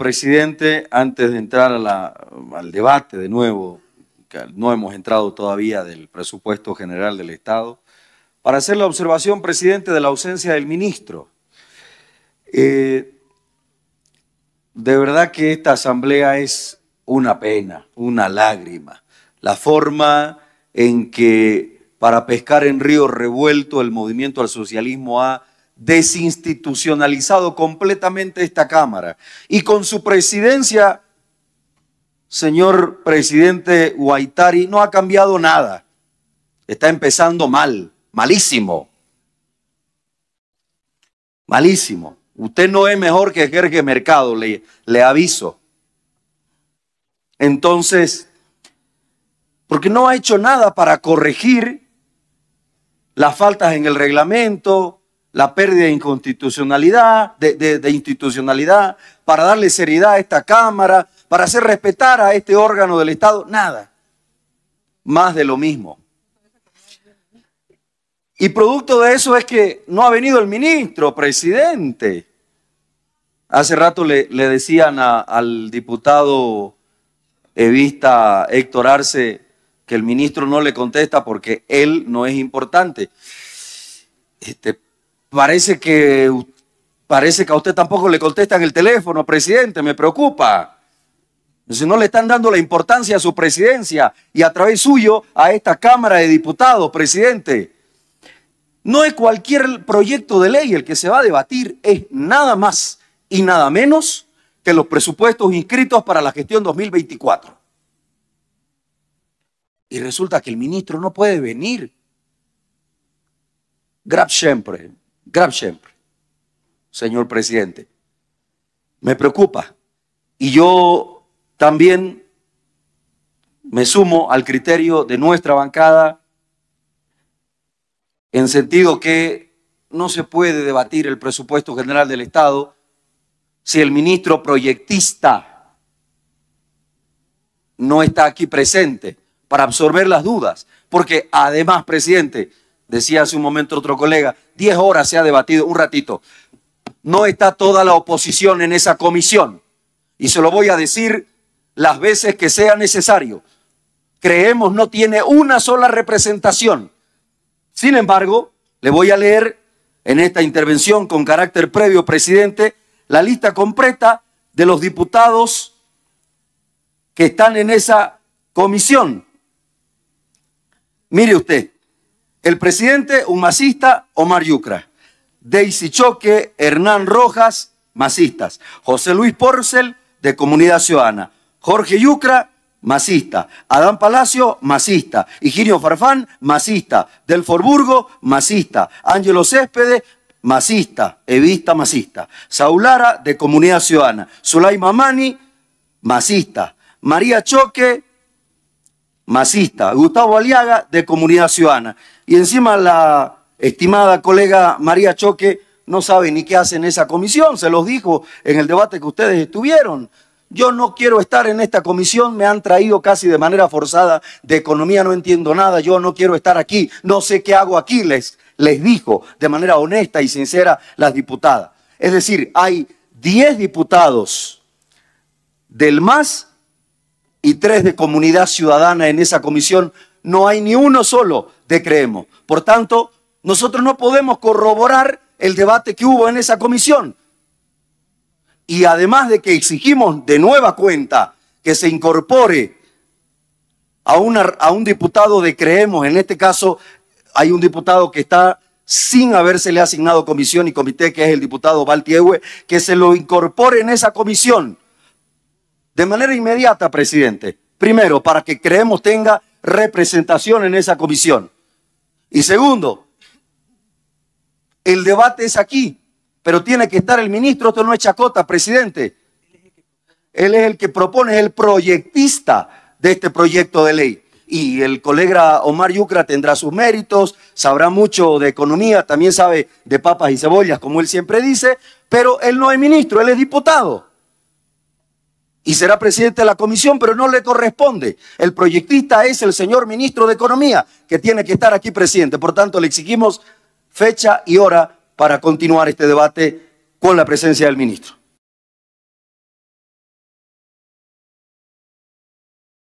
Presidente, antes de entrar al debate de nuevo, que no hemos entrado todavía del presupuesto general del Estado, para hacer la observación, presidente, de la ausencia del ministro. Eh, de verdad que esta asamblea es una pena, una lágrima. La forma en que para pescar en río revuelto el movimiento al socialismo ha desinstitucionalizado completamente esta Cámara. Y con su presidencia, señor presidente Guaitari, no ha cambiado nada. Está empezando mal, malísimo. Malísimo. Usted no es mejor que Jorge Mercado, le, le aviso. Entonces, porque no ha hecho nada para corregir las faltas en el reglamento, la pérdida de inconstitucionalidad, de, institucionalidad, para darle seriedad a esta Cámara, para hacer respetar a este órgano del Estado, nada. Más de lo mismo. Y producto de eso es que no ha venido el ministro, presidente. Hace rato le, decían al diputado Evista Héctor Arce que el ministro no le contesta porque él no es importante. Este, Parece que, parece que a usted tampoco le contestan el teléfono, presidente, me preocupa. Si no le están dando la importancia a su presidencia y a través suyo a esta Cámara de Diputados, presidente. No es cualquier proyecto de ley el que se va a debatir, es nada más y nada menos que los presupuestos inscritos para la gestión 2024. Y resulta que el ministro no puede venir. Grab siempre siempre, señor presidente. Me preocupa. Y yo también me sumo al criterio de nuestra bancada en sentido que no se puede debatir el presupuesto general del Estado si el ministro proyectista no está aquí presente para absorber las dudas. Porque además, presidente, Decía hace un momento otro colega, 10 horas se ha debatido, un ratito. No está toda la oposición en esa comisión. Y se lo voy a decir las veces que sea necesario. Creemos no tiene una sola representación. Sin embargo, le voy a leer en esta intervención con carácter previo, presidente, la lista completa de los diputados que están en esa comisión. Mire usted, el presidente, un masista, Omar Yucra. Daisy Choque, Hernán Rojas, masistas. José Luis Porcel, de Comunidad Ciudadana. Jorge Yucra, masista. Adán Palacio, masista. Higinio Farfán, masista. Del Forburgo, masista. Ángelo Céspedes, masista. Evista, masista. Saulara, de Comunidad Ciudadana. Zulay Mamani, masista. María Choque, masista. Gustavo Aliaga, de Comunidad Ciudadana. Y encima la estimada colega María Choque no sabe ni qué hace en esa comisión, se los dijo en el debate que ustedes estuvieron. Yo no quiero estar en esta comisión, me han traído casi de manera forzada de economía, no entiendo nada, yo no quiero estar aquí, no sé qué hago aquí, les, les dijo de manera honesta y sincera las diputadas. Es decir, hay 10 diputados del MAS y tres de comunidad ciudadana en esa comisión, no hay ni uno solo de creemos. Por tanto, nosotros no podemos corroborar el debate que hubo en esa comisión. Y además de que exigimos de nueva cuenta que se incorpore a, una, a un diputado de creemos, en este caso hay un diputado que está sin habérsele asignado comisión y comité, que es el diputado Valtiehue, que se lo incorpore en esa comisión de manera inmediata, presidente. Primero, para que creemos tenga representación en esa comisión. Y segundo, el debate es aquí, pero tiene que estar el ministro, esto no es chacota, presidente. Él es el que propone, es el proyectista de este proyecto de ley. Y el colega Omar Yucra tendrá sus méritos, sabrá mucho de economía, también sabe de papas y cebollas, como él siempre dice, pero él no es ministro, él es diputado y será presidente de la comisión, pero no le corresponde. El proyectista es el señor ministro de Economía, que tiene que estar aquí presidente. Por tanto, le exigimos fecha y hora para continuar este debate con la presencia del ministro.